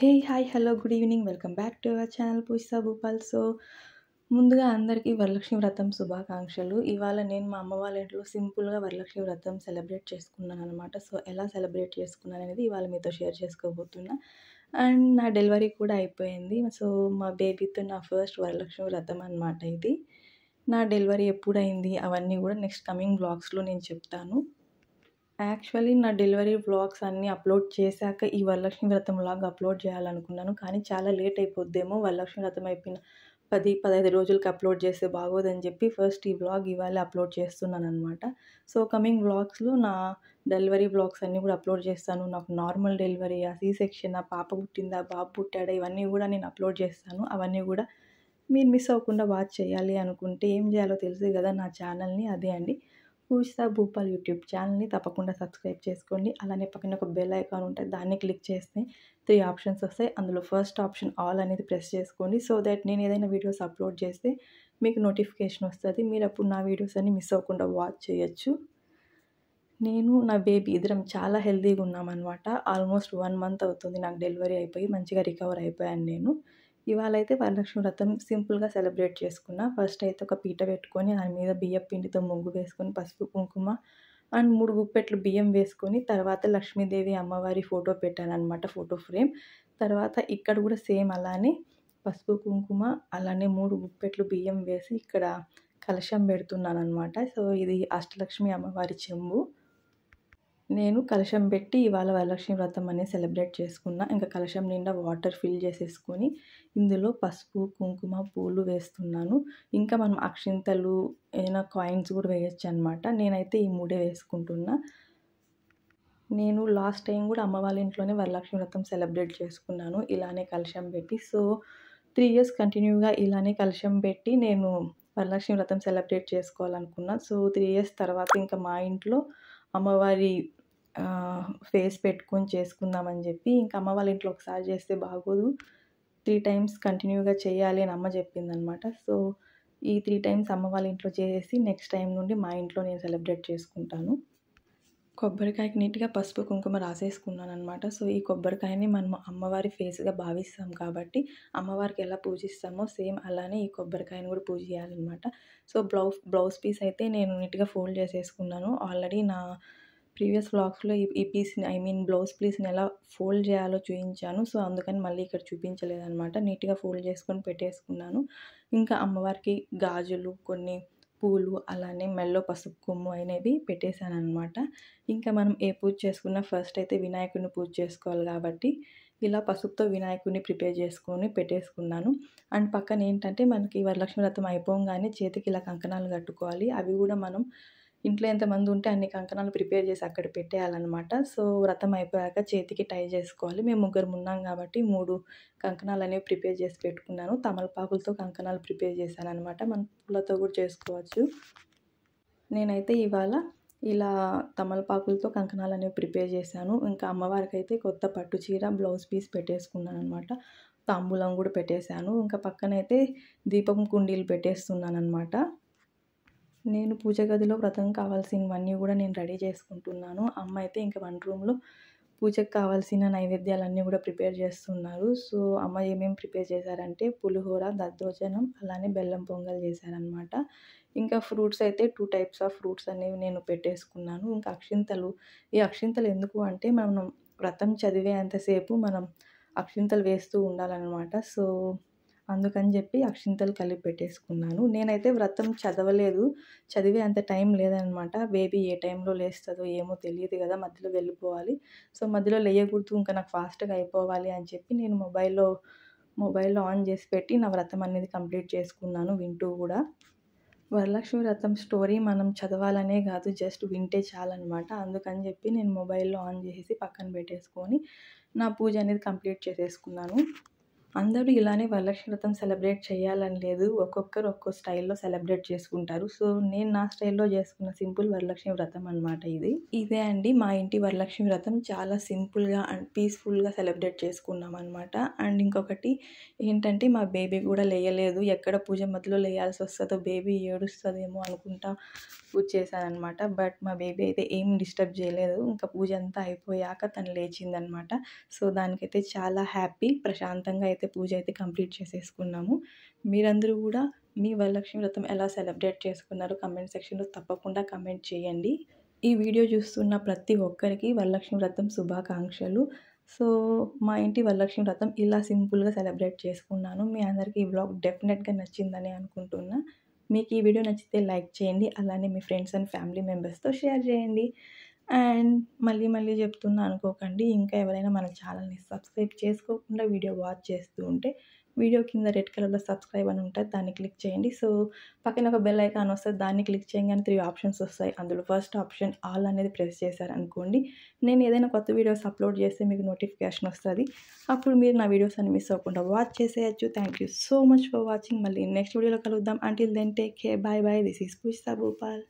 hey hi hello good evening welcome back to our channel Pooja Bhupal so ముందుగా అందరికీ వరలక్ష్మి వ్రతం శుభాకాంక్షలు ఇవాళ నేను మా అమ్మ వాళ్ళ ఇంట్లో సింపుల్గా వరలక్ష్మి వ్రతం సెలబ్రేట్ చేసుకున్నాను అనమాట సో ఎలా సెలబ్రేట్ చేసుకున్నాను అనేది ఇవాళ మీతో షేర్ చేసుకోబోతున్నా అండ్ నా డెలివరీ కూడా అయిపోయింది సో మా బేబీతో నా ఫస్ట్ వరలక్ష్మి వ్రతం అనమాట ఇది నా డెలివరీ ఎప్పుడైంది అవన్నీ కూడా నెక్స్ట్ కమింగ్ బ్లాగ్స్లో నేను చెప్తాను యాక్చువల్లీ నా డెలివరీ వ్లాగ్స్ అన్నీ అప్లోడ్ చేశాక ఈ వరలక్ష్మి వ్రతం బ్లాగ్ అప్లోడ్ చేయాలనుకున్నాను కానీ చాలా లేట్ అయిపోద్దేమో వరలక్ష్మి వ్రతం అయిపోయిన పది పదహైదు రోజులకి అప్లోడ్ చేస్తే బాగోదని చెప్పి ఫస్ట్ ఈ వ్లాగ్ ఇవాళ అప్లోడ్ చేస్తున్నాను అనమాట సో కమింగ్ వ్లాగ్స్లో నా డెలివరీ బ్లాగ్స్ అన్నీ కూడా అప్లోడ్ చేస్తాను నాకు నార్మల్ డెలివరీ ఆ సీ సెక్షన్ ఆ పాప పుట్టిందా బాబు పుట్టాడా ఇవన్నీ కూడా నేను అప్లోడ్ చేస్తాను అవన్నీ కూడా మీరు మిస్ అవ్వకుండా వాచ్ చేయాలి అనుకుంటే ఏం చేయాలో తెలుసు కదా నా ఛానల్ని అదే అండి పూజిత భూపాల్ యూట్యూబ్ ఛానల్ని తప్పకుండా సబ్స్క్రైబ్ చేసుకోండి అలానే పక్కన ఒక బెల్ ఐకాన్ ఉంటుంది దాన్ని క్లిక్ చేస్తే త్రీ ఆప్షన్స్ వస్తాయి అందులో ఫస్ట్ ఆప్షన్ ఆల్ అనేది ప్రెస్ చేసుకోండి సో దాట్ నేను ఏదైనా వీడియోస్ అప్లోడ్ చేస్తే మీకు నోటిఫికేషన్ వస్తుంది మీరు అప్పుడు నా వీడియోస్ అన్ని మిస్ అవ్వకుండా వాచ్ చేయొచ్చు నేను నా బేబీ ఇద్దరం చాలా హెల్తీగా ఉన్నామన్నమాట ఆల్మోస్ట్ వన్ మంత్ అవుతుంది నాకు డెలివరీ అయిపోయి మంచిగా రికవర్ అయిపోయాను నేను ఇవాళ అయితే వరలక్ష్మి వ్రతం సింపుల్గా సెలబ్రేట్ చేసుకున్నా ఫస్ట్ అయితే ఒక పీట పెట్టుకొని దాని మీద బియ్యం పిండితో ముగ్గు వేసుకొని పసుపు కుంకుమ అండ్ మూడు గుప్పెట్లు బియ్యం వేసుకొని తర్వాత లక్ష్మీదేవి అమ్మవారి ఫోటో పెట్టాలన్నమాట ఫోటో ఫ్రేమ్ తర్వాత ఇక్కడ కూడా సేమ్ అలానే పసుపు కుంకుమ అలానే మూడు గుప్పెట్లు బియ్యం వేసి ఇక్కడ కలశం పెడుతున్నాను అనమాట సో ఇది అష్టలక్ష్మి అమ్మవారి చెంబు నేను కలశం పెట్టి ఇవాళ వరలక్ష్మి వ్రతం అనేది సెలబ్రేట్ చేసుకున్నా ఇంకా కలశం నిండా వాటర్ ఫిల్ చేసేసుకొని ఇందులో పసుపు కుంకుమ పూలు వేస్తున్నాను ఇంకా మనం అక్షింతలు ఏదైనా కాయిన్స్ కూడా వేయచ్చు అనమాట నేనైతే ఈ మూడే వేసుకుంటున్నా నేను లాస్ట్ టైం కూడా అమ్మ వాళ్ళ ఇంట్లోనే వరలక్ష్మి వ్రతం సెలబ్రేట్ చేసుకున్నాను ఇలానే కలశం పెట్టి సో త్రీ ఇయర్స్ కంటిన్యూగా ఇలానే కలశం పెట్టి నేను వరలక్ష్మి వ్రతం సెలబ్రేట్ చేసుకోవాలనుకున్నా సో త్రీ ఇయర్స్ తర్వాత ఇంకా మా ఇంట్లో అమ్మవారి ఫేస్ పెట్టుకొని చేసుకుందామని చెప్పి ఇంకా అమ్మ వాళ్ళ ఇంట్లో ఒకసారి చేస్తే బాగోదు త్రీ టైమ్స్ కంటిన్యూగా చేయాలి అని అమ్మ చెప్పిందనమాట సో ఈ త్రీ టైమ్స్ అమ్మ వాళ్ళ ఇంట్లో చేసేసి నెక్స్ట్ టైం నుండి మా ఇంట్లో నేను సెలబ్రేట్ చేసుకుంటాను కొబ్బరికాయకి నీట్గా పసుపు కుంకుమ రాసేసుకున్నాను అనమాట సో ఈ కొబ్బరికాయని మనం అమ్మవారి ఫేస్గా భావిస్తాం కాబట్టి అమ్మవారికి ఎలా పూజిస్తామో సేమ్ అలానే ఈ కొబ్బరికాయని కూడా పూజ చేయాలన్నమాట సో బ్లౌజ్ బ్లౌజ్ పీస్ అయితే నేను నీట్గా ఫోల్డ్ చేసేసుకున్నాను ఆల్రెడీ నా ప్రీవియస్ బ్లాగ్స్లో ఈ పీస్ని ఐ మీన్ బ్లౌజ్ పీస్ని ఎలా ఫోల్డ్ చేయాలో చూపించాను సో అందుకని మళ్ళీ ఇక్కడ చూపించలేదనమాట నీట్గా ఫోల్డ్ చేసుకొని పెట్టేసుకున్నాను ఇంకా అమ్మవారికి గాజులు కొన్ని పూలు అలానే మెల్లో పసుపు కొమ్ము అనేవి పెట్టేశాను అనమాట ఇంకా మనం ఏ పూజ చేసుకున్నా ఫస్ట్ అయితే వినాయకుడిని పూజ చేసుకోవాలి కాబట్టి ఇలా పసుపుతో వినాయకుడిని ప్రిపేర్ చేసుకొని పెట్టేసుకున్నాను అండ్ పక్కన ఏంటంటే మనకి వరలక్ష్మి వ్రతం అయిపోగానే చేతికి ఇలా కంకణాలు కట్టుకోవాలి అవి కూడా మనం ఇంట్లో ఎంతమంది ఉంటే అన్ని కంకణాలు ప్రిపేర్ చేసి అక్కడ పెట్టేయాలన్నమాట సో వ్రతం అయిపోయాక చేతికి టై చేసుకోవాలి మేము ముగ్గురు ఉన్నాం కాబట్టి మూడు కంకణాలు అనేవి ప్రిపేర్ చేసి పెట్టుకున్నాను తమలపాకులతో కంకణాలు ప్రిపేర్ చేశాను అనమాట మనం పూలతో కూడా చేసుకోవచ్చు నేనైతే ఇవాళ ఇలా తమలపాకులతో కంకణాలు అనేవి ప్రిపేర్ చేశాను ఇంకా అమ్మవారికి అయితే కొత్త పట్టు చీర బ్లౌజ్ పీస్ పెట్టేసుకున్నాను అనమాట తాంబూలం కూడా పెట్టేశాను ఇంకా పక్కనైతే దీపం కుండీలు పెట్టేస్తున్నాను అనమాట నేను పూజ గదిలో వ్రతం కావాల్సినవన్నీ కూడా నేను రెడీ చేసుకుంటున్నాను అమ్మ అయితే ఇంకా వన్ రూమ్లో పూజకు కావాల్సిన నైవేద్యాలన్నీ కూడా ప్రిపేర్ చేస్తున్నారు సో అమ్మ ఏమేమి ప్రిపేర్ చేశారంటే పులిహోర దద్దోజనం అలానే బెల్లం పొంగల్ చేశారనమాట ఇంకా ఫ్రూట్స్ అయితే టూ టైప్స్ ఆఫ్ ఫ్రూట్స్ అనేవి నేను పెట్టేసుకున్నాను ఇంకా అక్షింతలు ఈ అక్షింతలు ఎందుకు అంటే మనం వ్రతం చదివేంతసేపు మనం అక్షింతలు వేస్తూ ఉండాలన్నమాట సో అందుకని చెప్పి అక్షింతలు కలిపి పెట్టేసుకున్నాను నేనైతే వ్రతం చదవలేదు చదివే అంత టైం లేదనమాట బేబీ ఏ టైంలో లేస్తుందో ఏమో తెలియదు కదా మధ్యలో వెళ్ళిపోవాలి సో మధ్యలో లేయకూడదు ఇంకా నాకు ఫాస్ట్గా అయిపోవాలి అని చెప్పి నేను మొబైల్లో మొబైల్లో ఆన్ చేసి పెట్టి నా వ్రతం అనేది కంప్లీట్ చేసుకున్నాను వింటూ కూడా వరలక్ష్మి వ్రతం స్టోరీ మనం చదవాలనే కాదు జస్ట్ వింటే చాలన్నమాట అందుకని చెప్పి నేను మొబైల్లో ఆన్ చేసేసి పక్కన పెట్టేసుకొని నా పూజ అనేది కంప్లీట్ చేసేసుకున్నాను అందరూ ఇలానే వరలక్ష్మి వ్రతం సెలబ్రేట్ చేయాలని లేదు ఒక్కొక్కరు ఒక్కో స్టైల్లో సెలబ్రేట్ చేసుకుంటారు సో నేను నా స్టైల్లో చేసుకున్న సింపుల్ వరలక్ష్మి వ్రతం అనమాట ఇది ఇదే అండి మా ఇంటి వరలక్ష్మి వ్రతం చాలా సింపుల్గా అండ్ పీస్ఫుల్గా సెలబ్రేట్ చేసుకున్నాం అనమాట అండ్ ఇంకొకటి ఏంటంటే మా బేబీ కూడా లేయలేదు ఎక్కడ పూజ మధ్యలో లేయాల్సి వస్తుందో బేబీ ఏడుస్తుందేమో అనుకుంటా పూజ చేశానమాట బట్ మా బేబీ అయితే ఏం డిస్టర్బ్ చేయలేదు ఇంకా పూజ అంతా అయిపోయాక తను లేచిందనమాట సో దానికైతే చాలా హ్యాపీ ప్రశాంతంగా అయితే పూజ అయితే కంప్లీట్ చేసేసుకున్నాము మీరందరూ కూడా మీ వరలక్ష్మి వ్రతం ఎలా సెలబ్రేట్ చేసుకున్నారు కమెంట్ సెక్షన్లో తప్పకుండా కమెంట్ చేయండి ఈ వీడియో చూస్తున్న ప్రతి ఒక్కరికి వరలక్ష్మి వ్రతం శుభాకాంక్షలు సో మా ఇంటి వరలక్ష్మి వ్రతం ఇలా సింపుల్గా సెలబ్రేట్ చేసుకున్నాను మీ అందరికీ ఈ బ్లాగ్ డెఫినెట్గా నచ్చిందని అనుకుంటున్నా మీకు ఈ వీడియో నచ్చితే లైక్ చేయండి అలానే మీ ఫ్రెండ్స్ అండ్ ఫ్యామిలీ మెంబర్స్తో షేర్ చేయండి అండ్ మళ్ళీ మళ్ళీ చెప్తున్నా అనుకోకండి ఇంకా ఎవరైనా మన ఛానల్ని సబ్స్క్రైబ్ చేసుకోకుండా వీడియో వాచ్ చేస్తూ ఉంటే వీడియో కింద రెడ్ కలర్లో సబ్స్క్రైబ్ అని ఉంటుంది దాన్ని క్లిక్ చేయండి సో పక్కన ఒక బెల్ ఐకాన్ వస్తుంది దాన్ని క్లిక్ చేయగానే త్రీ ఆప్షన్స్ వస్తాయి అందులో ఫస్ట్ ఆప్షన్ ఆల్ అనేది ప్రెస్ చేశారనుకోండి నేను ఏదైనా కొత్త వీడియోస్ అప్లోడ్ చేస్తే మీకు నోటిఫికేషన్ వస్తుంది అప్పుడు మీరు నా వీడియోస్ అన్ని మిస్ అవ్వకుండా వాచ్ చేసేయచ్చు thank so much for watching మళ్ళీ నెక్స్ట్ వీడియోలో కలుద్దాం until then take care bye bye this is Pushta Bhupal